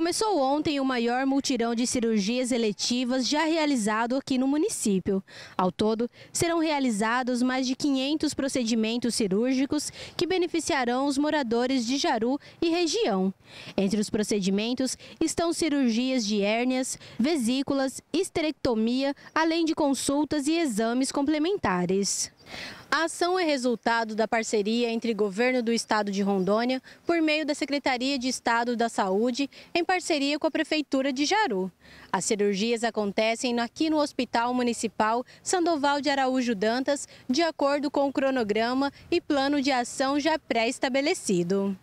Começou ontem o maior multirão de cirurgias eletivas já realizado aqui no município. Ao todo, serão realizados mais de 500 procedimentos cirúrgicos que beneficiarão os moradores de Jaru e região. Entre os procedimentos estão cirurgias de hérnias, vesículas, esterectomia, além de consultas e exames complementares. A ação é resultado da parceria entre governo do estado de Rondônia, por meio da Secretaria de Estado da Saúde, em parceria com a Prefeitura de Jaru. As cirurgias acontecem aqui no Hospital Municipal Sandoval de Araújo Dantas, de acordo com o cronograma e plano de ação já pré-estabelecido.